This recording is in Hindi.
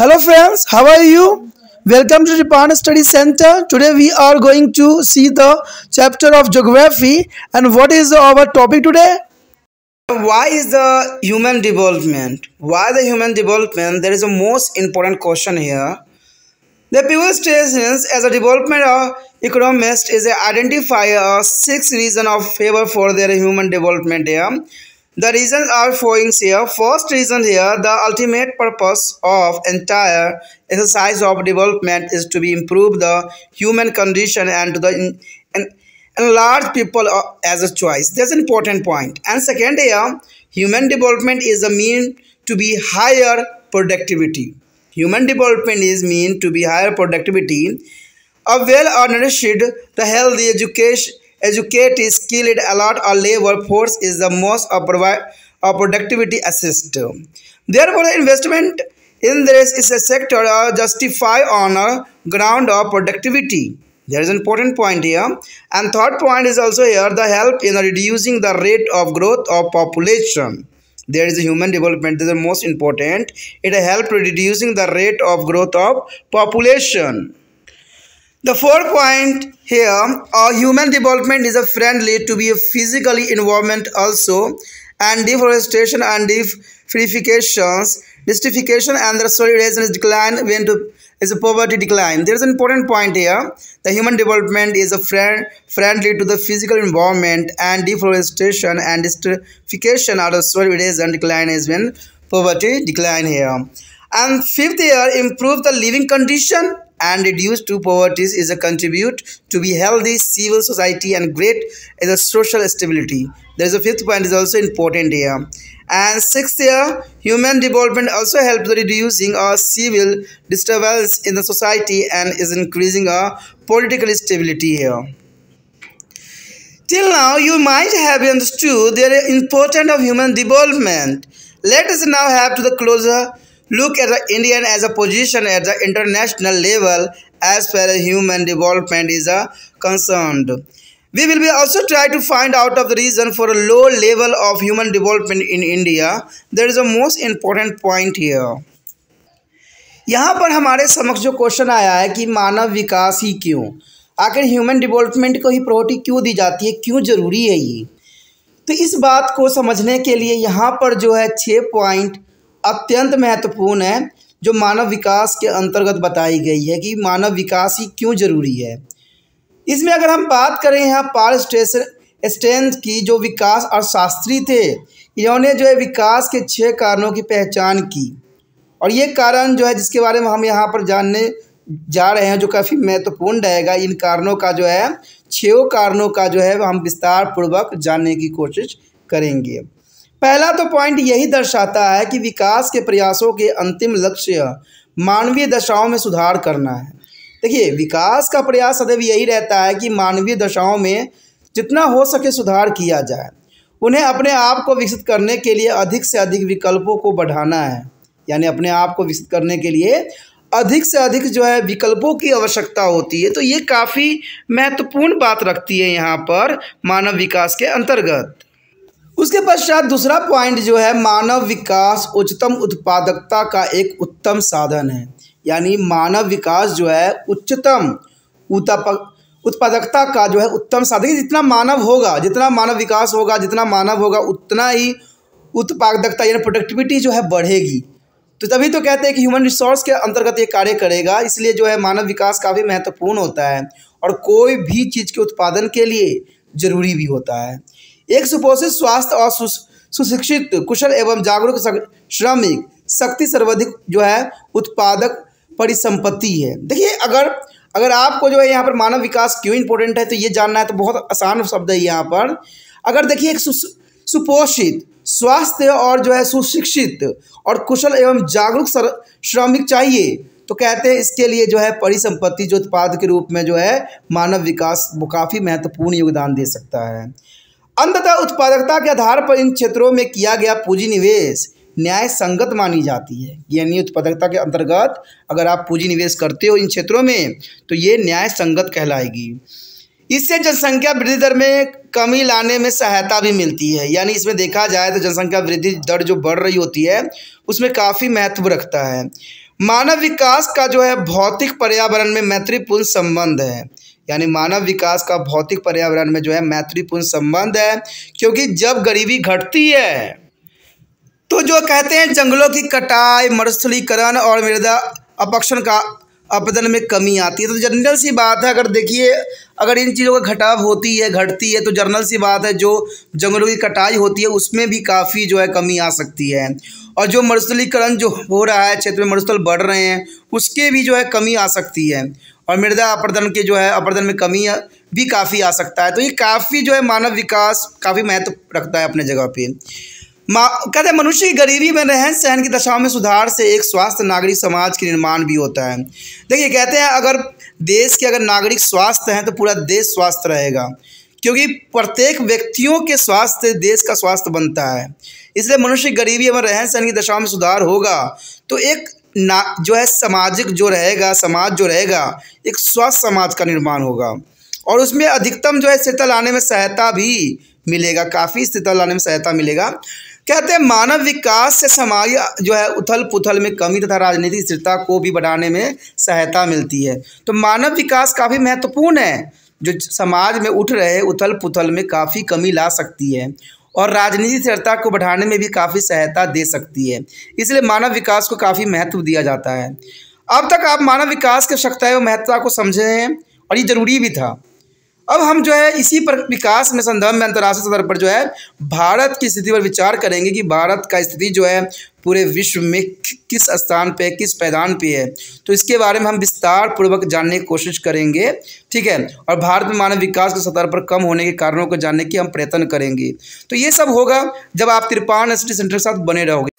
hello friends how are you welcome to Japan Study Center today we are going to see the chapter of geography and what is our topic today why is the human development why the human development there is a most important question here the previous stations as a development economist is a of six reason of favor for their human development here the reasons are following here. First reason here, the ultimate purpose of entire exercise of development is to be improve the human condition and the enlarge people uh, as a choice. That's an important point. And second here, human development is a mean to be higher productivity. Human development is mean to be higher productivity. A well-nourished, the healthy education Educate, skilled, alert, or labor force is the most of uh, productivity assist. Therefore, the investment in this is a sector uh, justify on a ground of productivity. There is an important point here. And third point is also here the help in reducing the rate of growth of population. There is a human development. This is the most important. It helps reducing the rate of growth of population. The fourth point here, uh, human development is a friendly to be a physically environment also and deforestation and deforestation, desertification and the soil erosion is decline when to is a poverty decline. There is an important point here. The human development is a friend friendly to the physical environment and deforestation and desertification are the soil erosion decline is when poverty decline here. And fifth year, improve the living condition and reduce to poverty is a contribute to be healthy civil society and great is a social stability. There is a fifth point is also important here. And sixth year, human development also helps reducing our civil disturbance in the society and is increasing our political stability here. Till now, you might have understood the importance of human development. Let us now have to the closer look at the Indian as a position at the international level as far as human development is concerned. We will be also try to find out of the reason for a low level of human development in India. There is a most important point here. यहाँ पर हमारे समक्ष जो क्वेश्चन आया है कि मानव विकास ही क्यों आखिर ह्यूमन डेवलपमेंट को ही प्रायोरिटी क्यों दी जाती है क्यों ज़रूरी है ये तो इस बात को समझने के लिए यहाँ पर जो है छः पॉइंट अत्यंत महत्वपूर्ण है जो मानव विकास के अंतर्गत बताई गई है कि मानव विकास ही क्यों जरूरी है इसमें अगर हम बात करें यहाँ पार स्टेशन स्टेंथ की जो विकास अर्थशास्त्री थे इन्होंने जो है विकास के छः कारणों की पहचान की और ये कारण जो है जिसके बारे में हम यहाँ पर जानने जा रहे हैं जो काफ़ी महत्वपूर्ण रहेगा इन कारणों का जो है छो कारणों का जो है हम विस्तार पूर्वक जानने की कोशिश करेंगे पहला तो पॉइंट यही दर्शाता है कि विकास के प्रयासों के अंतिम लक्ष्य मानवीय दशाओं में सुधार करना है देखिए विकास का प्रयास सदैव यही रहता है कि मानवीय दशाओं में जितना हो सके सुधार किया जाए उन्हें अपने आप को विकसित करने के लिए अधिक से अधिक विकल्पों को बढ़ाना है यानी अपने आप को विकसित करने के लिए अधिक से अधिक जो है विकल्पों की आवश्यकता होती है तो ये काफ़ी महत्वपूर्ण बात रखती है यहाँ पर मानव विकास के अंतर्गत उसके पश्चात दूसरा पॉइंट जो है मानव विकास उच्चतम उत्पादकता का एक उत्तम साधन है यानी मानव विकास जो है उच्चतम उत्पादकता का जो है उत्तम साधन जितना मानव होगा जितना मानव विकास होगा जितना मानव होगा उतना ही उत्पादकता यानी प्रोडक्टिविटी जो है बढ़ेगी तो तभी तो कहते हैं कि ह्यूमन रिसोर्स के अंतर्गत ये कार्य करेगा इसलिए जो है मानव विकास काफ़ी महत्वपूर्ण होता है और कोई भी चीज़ के उत्पादन के लिए ज़रूरी भी होता है एक सुपोषित स्वास्थ्य और सुशिक्षित कुशल एवं जागरूक श्रमिक शक्ति सर्वाधिक जो है उत्पादक परिसंपत्ति है देखिए अगर अगर आपको जो है यहाँ पर मानव विकास क्यों इंपॉर्टेंट है तो ये जानना है तो बहुत आसान शब्द है यहाँ पर अगर देखिए एक सु, सुपोषित स्वास्थ्य और जो है सुशिक्षित और कुशल एवं जागरूक श्रमिक चाहिए तो कहते हैं इसके लिए जो है परिसंपत्ति जो उत्पाद के रूप में जो है मानव विकास वो काफ़ी महत्वपूर्ण योगदान दे सकता है अंततः उत्पादकता के आधार पर इन क्षेत्रों में किया गया पूंजी निवेश न्याय संगत मानी जाती है यानी उत्पादकता के अंतर्गत अगर आप पूंजी निवेश करते हो इन क्षेत्रों में तो ये न्याय संगत कहलाएगी इससे जनसंख्या वृद्धि दर में कमी लाने में सहायता भी मिलती है यानी इसमें देखा जाए तो जनसंख्या वृद्धि दर जो बढ़ रही होती है उसमें काफ़ी महत्व रखता है मानव विकास का जो है भौतिक पर्यावरण में मैत्रीपूर्ण संबंध है यानी मानव विकास का भौतिक पर्यावरण में जो है मैत्रीपूर्ण संबंध है क्योंकि जब गरीबी घटती है तो जो कहते हैं जंगलों की कटाई मरुस्थलीकरण और मृदा अपक्षण का अपदन में कमी आती है तो जनरल सी बात है अगर देखिए अगर इन चीज़ों का घटाव होती है घटती है तो जनरल सी बात है जो जंगलों की कटाई होती है उसमें भी काफ़ी जो है कमी आ सकती है और जो मरुस्थलीकरण जो हो रहा है क्षेत्र में मरुस्थल बढ़ रहे हैं उसके भी जो है कमी आ सकती है और मृदा अपर्दन के जो है अपर्दन में कमी भी काफ़ी आ सकता है तो ये काफ़ी जो है मानव विकास काफ़ी महत्व रखता है अपने जगह पर कहते मनुष्य की गरीबी में रहन सहन की दशाओं में सुधार से एक स्वास्थ्य नागरिक समाज के निर्माण भी होता है देखिए कहते हैं अगर देश के अगर नागरिक स्वास्थ्य हैं तो पूरा देश स्वस्थ रहेगा क्योंकि प्रत्येक व्यक्तियों के स्वास्थ्य देश का स्वास्थ्य बनता है इसलिए मनुष्य गरीबी में रहन सहन की दशाओं में सुधार होगा तो एक ना जो है सामाजिक जो रहेगा समाज जो रहेगा एक स्वस्थ समाज का निर्माण होगा और उसमें अधिकतम जो है स्थिरता लाने में सहायता भी मिलेगा काफ़ी स्थिरता लाने में सहायता मिलेगा कहते हैं मानव विकास से समाज जो है उथल पुथल में कमी तथा राजनीतिक स्थिरता को भी बढ़ाने में सहायता मिलती है तो मानव विकास काफ़ी महत्वपूर्ण है जो समाज में उठ रहे उथल पुथल में काफ़ी कमी ला सकती है और राजनीतिक स्थिरता को बढ़ाने में भी काफ़ी सहायता दे सकती है इसलिए मानव विकास को काफ़ी महत्व दिया जाता है अब तक आप मानव विकास की आवश्यकता एवं महत्ता को समझे हैं और ये ज़रूरी भी था अब हम जो है इसी पर विकास में संदर्भ में अंतर्राष्ट्रीय स्तर पर जो है भारत की स्थिति पर विचार करेंगे कि भारत का स्थिति जो है पूरे विश्व में किस स्थान पे किस पैदान पे है तो इसके बारे में हम विस्तार पूर्वक जानने की कोशिश करेंगे ठीक है और भारत में मानव विकास के स्तर पर कम होने के कारणों को जानने की हम प्रयत्न करेंगे तो ये सब होगा जब आप तिरपान स्टडी सेंटर के साथ बने रहोगे